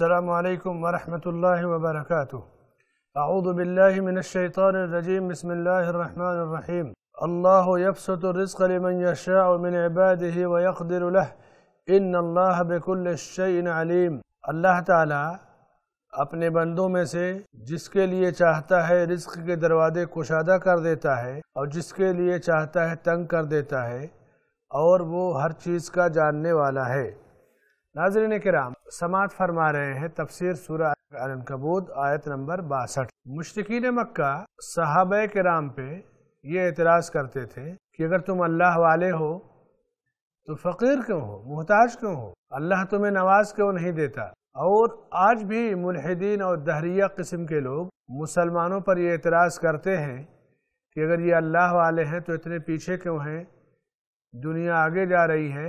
السلام عليكم ورحمة الله وبركاته أعوذ بالله من الشيطان الرجيم بسم الله الرحمن الرحيم الله يبسط الرزق لمن يشاء من عباده ويقدر له إن इन अल्लाह बकुल अलीम अल्लाह ताला अपने बंदों में से जिसके लिए चाहता है रिस्क के दरवाजे कुशादा कर देता है और जिसके लिए चाहता है तंग कर देता है और वो हर चीज़ का जानने वाला है नाजरन कराम समात फरमा रहे हैं तफसर सूर कबूत आयत नंबर बासठ मुश्किन मक्का साहब कराम पे ये एतराज़ करते थे कि अगर तुम अल्लाह वाले हो तो फ़कीर क्यों हो मोहताज क्यों हो अल्लाह तुम्हें नवाज क्यों नहीं देता और आज भी मुलहदीन और दहरिया किस्म के लोग मुसलमानों पर यह एतराज़ करते हैं कि अगर ये अल्लाह वाले हैं तो इतने पीछे क्यों हैं दुनिया आगे जा रही है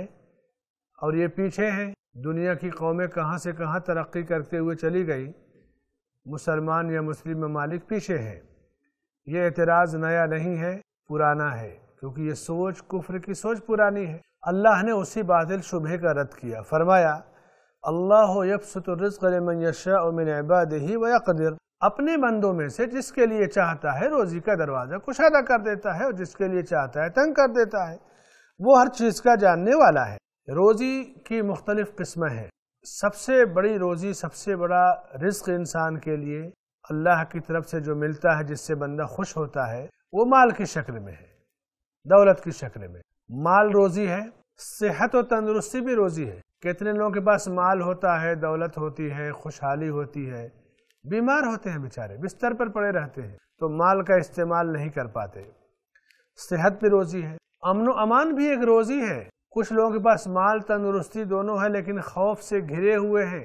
और ये पीछे हैं दुनिया की कौमें कहाँ से कहाँ तरक्की करते हुए चली गई मुसलमान या मुस्लिम ममालिक पीछे हैं ये एतराज़ नया नहीं है पुराना है क्योंकि ये सोच कुफ्र की सोच पुरानी है अल्लाह ने उसी बादल शुबह का रद्द किया फरमाया अल्लाह यबसतरज़मन यशामिन ही वक़दर अपने बंदों में से जिसके लिए चाहता है रोज़ी का दरवाज़ा कुशादा कर देता है और जिसके लिए चाहता है तंग कर देता है वो हर चीज़ का जानने वाला है रोज़ी की मुख्तलिफ़ किस्में हैं सबसे बड़ी रोज़ी सबसे बड़ा रिस्क इंसान के लिए अल्लाह की तरफ से जो मिलता है जिससे बंदा खुश होता है वो माल की शक्ल में है दौलत की शक्ल में माल रोज़ी है सेहत और तंदुरुस्ती भी रोज़ी है कितने लोगों के पास माल होता है दौलत होती है खुशहाली होती है बीमार होते हैं बेचारे बिस्तर पर पड़े रहते हैं तो माल का इस्तेमाल नहीं कर पाते सेहत भी रोज़ी है अमन अमान भी एक रोज़ी है कुछ लोगों के पास माल तंदुरुस्ती दोनों है लेकिन खौफ से घिरे हुए हैं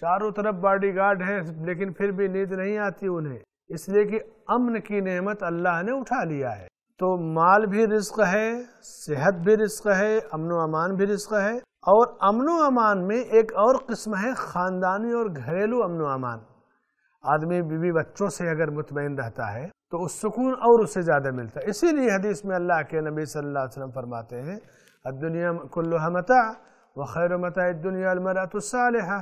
चारों तरफ बॉडीगार्ड हैं लेकिन फिर भी नींद नहीं आती उन्हें इसलिए कि अमन की नेमत अल्लाह ने उठा लिया है तो माल भी रिस्क है सेहत भी रिस्क है अमनो अमान भी रिस्क है और अमनो अमान में एक और किस्म है ख़ानदानी और घरेलू अमनो अमान आदमी बीवी बच्चों से अगर मुतमिन रहता है तो उस सुकून और उससे ज़्यादा मिलता है इसीलिए हदीस में अल्लाह के नबी सल्लल्लाहु अलैहि वसल्लम फरमाते हैं दुनिया कुल्लुहा मता व खैर मता दुनिया अलमरातुसालहा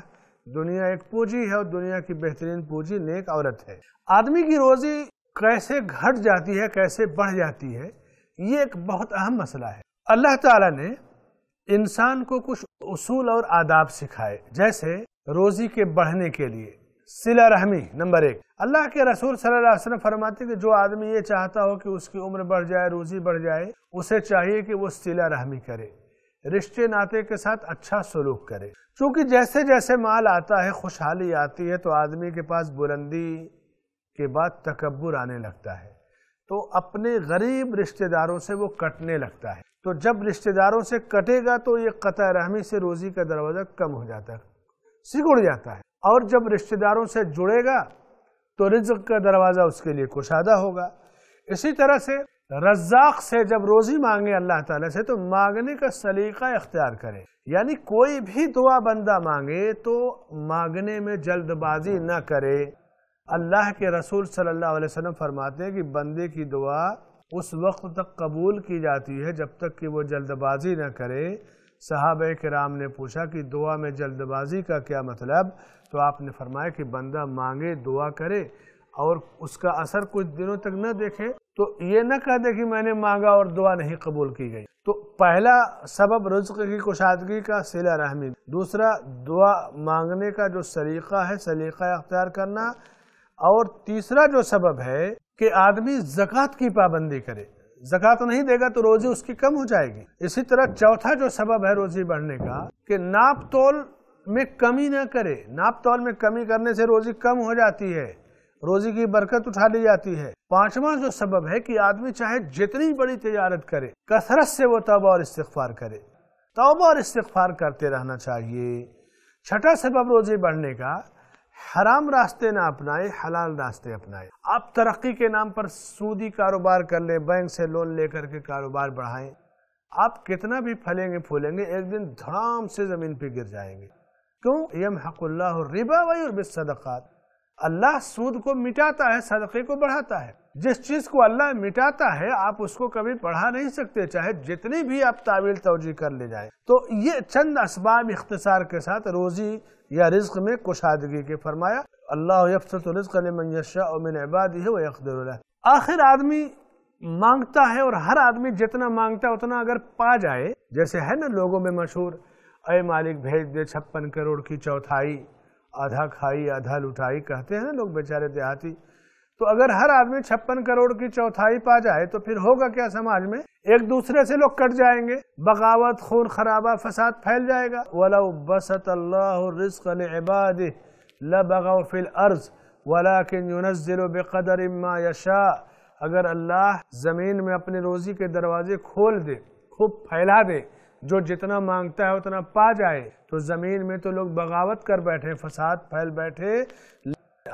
दुनिया एक पूंजी है और दुनिया की बेहतरीन पूंजी नेक औरत है आदमी की रोज़ी कैसे घट जाती है कैसे बढ़ जाती है ये एक बहुत अहम मसला है अल्लाह ताला ने इंसान को कुछ उसूल और आदाब सिखाए जैसे रोज़ी के बढ़ने के लिए सिला रहमी नंबर एक अल्लाह के रसूल सल्लल्लाहु अलैहि वसल्लम फरमाते कि जो आदमी ये चाहता हो कि उसकी उम्र बढ़ जाए रोजी बढ़ जाए उसे चाहिए कि वो सिला रहमी करे रिश्ते नाते के साथ अच्छा सलूक करे क्योंकि जैसे जैसे माल आता है खुशहाली आती है तो आदमी के पास बुलंदी के बाद तकबर आने लगता है तो अपने गरीब रिश्तेदारों से वो कटने लगता है तो जब रिश्तेदारों से कटेगा तो ये कतः रहमी से रोज़ी का दरवाज़ा कम हो जाता है सिकुड़ जाता है और जब रिश्तेदारों से जुड़ेगा तो रिज्क का दरवाज़ा उसके लिए कुशादा होगा इसी तरह से रजाक से जब रोज़ी मांगे अल्लाह ताला से तो मांगने का सलीका इख्तियार करें यानी कोई भी दुआ बंदा मांगे तो मांगने में जल्दबाजी ना करे अल्लाह के रसूल सल्लल्लाहु अलैहि वसल्लम फरमाते हैं कि बंदे की दुआ उस वक्त तक कबूल की जाती है जब तक कि वो जल्दबाजी ना करे साहब कराम ने पूछा कि दुआ में जल्दबाजी का क्या मतलब तो आपने फरमाया कि बंदा मांगे दुआ करे और उसका असर कुछ दिनों तक न देखे तो ये न कह दे कि मैंने मांगा और दुआ नहीं कबूल की गई तो पहला सबब रुज की कुशादगी का सिला रहमी दूसरा दुआ मांगने का जो सलीका है सलीका अख्तियार करना और तीसरा जो सबब है कि आदमी जक़ात की पाबंदी करे जक़ात तो नहीं देगा तो रोजी उसकी कम हो जाएगी इसी तरह चौथा जो सबब है रोजी बढ़ने का कि नाप तोल में कमी ना करे नाप तोल में कमी करने से रोजी कम हो जाती है रोजी की बरकत उठा ली जाती है पांचवा जो सबब है कि आदमी चाहे जितनी बड़ी तजारत करे कसरत से वो तब और इस्तफार करे तब और इस्तफार करते रहना चाहिए छठा सबब रोजी बढ़ने का हराम रास्ते ना अपनाएं हलाल रास्ते अपनाएं आप तरक्की के नाम पर सूदी कारोबार कर लें बैंक से लोन लेकर के कारोबार बढ़ाएं आप कितना भी फलेंगे फूलेंगे एक दिन धड़ाम से ज़मीन पर गिर जाएंगे क्यों यम हकुल्ला रिबा वही सदक़ात अल्लाह सूद को मिटाता है सदक़े को बढ़ाता है जिस चीज़ को अल्लाह मिटाता है आप उसको कभी पढ़ा नहीं सकते चाहे जितनी भी आप तावील तोजी कर ले जाए तो ये चंद इसबाब इख्तसार के साथ रोज़ी या रिज्क में कुशादगी के फरमाया अल्लाह आखिर आदमी मांगता है और हर आदमी जितना मांगता है उतना अगर पा जाए जैसे है ना लोगों में मशहूर अय मालिक भेज दे छप्पन करोड़ की चौथाई आधा खाई आधा लुटाई कहते हैं ना लोग बेचारे देहाती तो अगर हर आदमी छप्पन करोड़ की चौथाई पा जाए तो फिर होगा क्या समाज में एक दूसरे से लोग कट जाएंगे बगावत खून खराबा फसाद फैल जाएगा वाला बसत अल्लाहबाद लबगाव फिल अर्ज वला इम्मा यशा अगर अल्लाह ज़मीन में अपनी रोज़ी के दरवाजे खोल दे खूब फैला दे जो जितना मांगता है उतना पा जाए तो ज़मीन में तो लोग बगावत कर बैठे फसाद फैल बैठे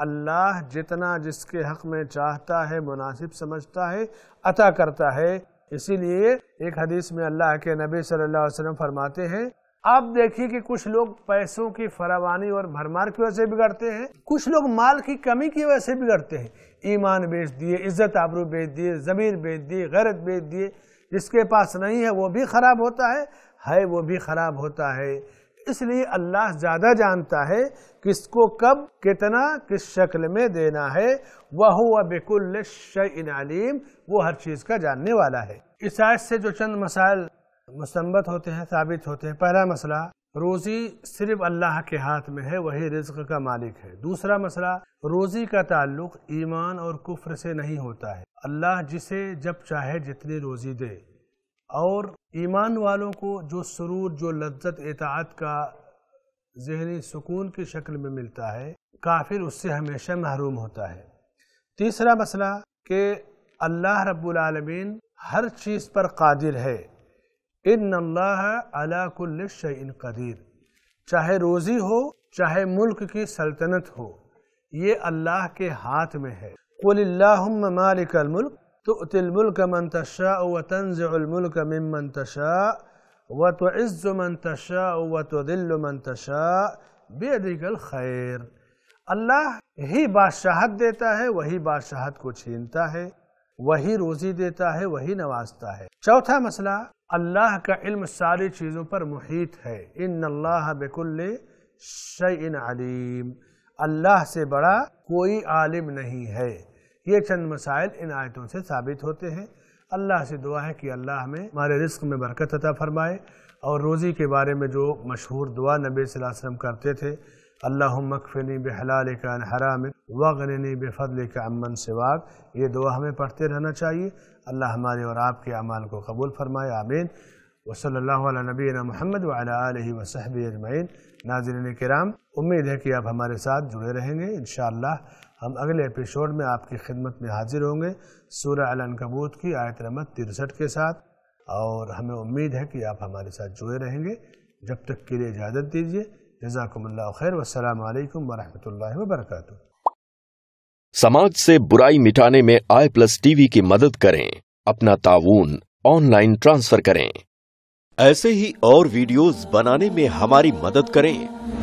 अल्लाह जितना जिसके हक में चाहता है मुनासिब समझता है अता करता है इसीलिए एक हदीस में अल्लाह के नबी सल्लल्लाहु अलैहि वसल्लम फरमाते हैं आप देखिए कि कुछ लोग पैसों की फरावानी और भरमार की वजह से बिगड़ते हैं कुछ लोग माल की कमी की वजह से बिगड़ते हैं ईमान बेच दिए इज्जत आबरू बेच दिए ज़मीर बेच दिए गैरत बेच दिए जिसके पास नहीं है वो भी ख़राब होता है है वो भी ख़राब होता है इसलिए अल्लाह ज़्यादा जानता है किसको कब कितना किस शक्ल में देना है वह हुआ बिकुल शलीम वो हर चीज़ का जानने वाला है इस आयत से जो चंद मसाइल मुसम्मत होते हैं साबित होते हैं पहला मसला रोज़ी सिर्फ अल्लाह के हाथ में है वही रिज्क का मालिक है दूसरा मसला रोज़ी का ताल्लुक ईमान और कुफ्र से नहीं होता है अल्लाह जिसे जब चाहे जितनी रोज़ी दे और ईमान वालों को जो सुरूर जो लज्जत एतात का जहनी सुकून की शक्ल में मिलता है काफिर उससे हमेशा महरूम होता है तीसरा मसला कि अल्लाह रबालमीन हर चीज़ पर कादिर है इन अल्लाह अलाकुल्ल कदीर चाहे रोज़ी हो चाहे मुल्क की सल्तनत हो ये अल्लाह के हाथ में है कुल्ला मालिकल मुल्क तुत मुल्क मन तशा व तंज़ुलमल्क ममन तशा व तो इज़्ज़ मन तशा व तो दिल मन तशा बेदिकल खैर अल्लाह ही बादशाहत देता है वही बादशाहत को छीनता है वही रोजी देता है वही नवाजता है चौथा मसला अल्लाह का इल्म सारी चीज़ों पर मुहित है इन अल्लाह बेकुल्ल शैन अलीम अल्लाह से बड़ा कोई आलिम नहीं है ये चंद मसाइल इन आयतों से साबित होते हैं अल्लाह से दुआ है कि अल्लाह हमें हमारे रिस्क में बरकत अता फरमाए और रोज़ी के बारे में जो मशहूर दुआ नबी वसम करते थे अल्लाह मकफ़नी बेहलाल का हराम वगननी बेफल का अमन सिवाक ये दुआ हमें पढ़ते रहना चाहिए अल्लाह हमारे और आपके अमाल को कबूल फरमाए आमीन वसल्ला नबी महमद वाल वसहब अजमैन नाजरन कराम उम्मीद है कि आप हमारे साथ जुड़े रहेंगे इन हम अगले एपिसोड में आपकी खिदमत में हाजिर होंगे सूर्य अलनकबूत की आयत नंबर तिरसठ के साथ और हमें उम्मीद है कि आप हमारे साथ जुड़े रहेंगे जब तक के लिए इजाज़त दीजिए जजाकमल्ला खैर वसलम वरहमल वबरक समाज से बुराई मिटाने में आई प्लस टीवी की मदद करें अपना ताउन ऑनलाइन ट्रांसफर करें ऐसे ही और वीडियोस बनाने में हमारी मदद करें